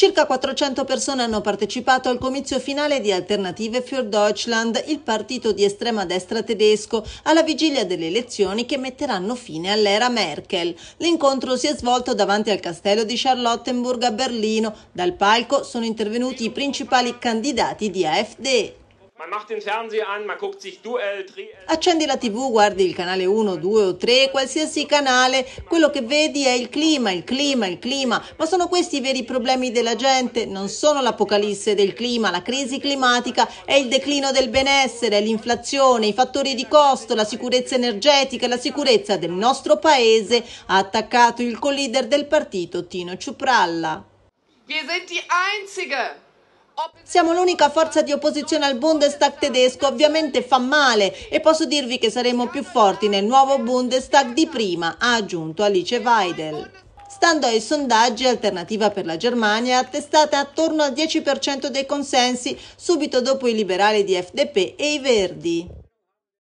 Circa 400 persone hanno partecipato al comizio finale di Alternative für Deutschland, il partito di estrema destra tedesco, alla vigilia delle elezioni che metteranno fine all'era Merkel. L'incontro si è svolto davanti al castello di Charlottenburg a Berlino. Dal palco sono intervenuti i principali candidati di AfD. Accendi la tv, guardi il canale 1, 2 o 3, qualsiasi canale, quello che vedi è il clima, il clima, il clima, ma sono questi i veri problemi della gente, non sono l'apocalisse del clima, la crisi climatica è il declino del benessere, l'inflazione, i fattori di costo, la sicurezza energetica, la sicurezza del nostro paese, ha attaccato il co-leader del partito Tino Ciupralla. Wir sind die Einzige! Siamo l'unica forza di opposizione al Bundestag tedesco, ovviamente fa male e posso dirvi che saremo più forti nel nuovo Bundestag di prima, ha aggiunto Alice Weidel. Stando ai sondaggi, Alternativa per la Germania è attestata attorno al 10% dei consensi subito dopo i liberali di FDP e i Verdi.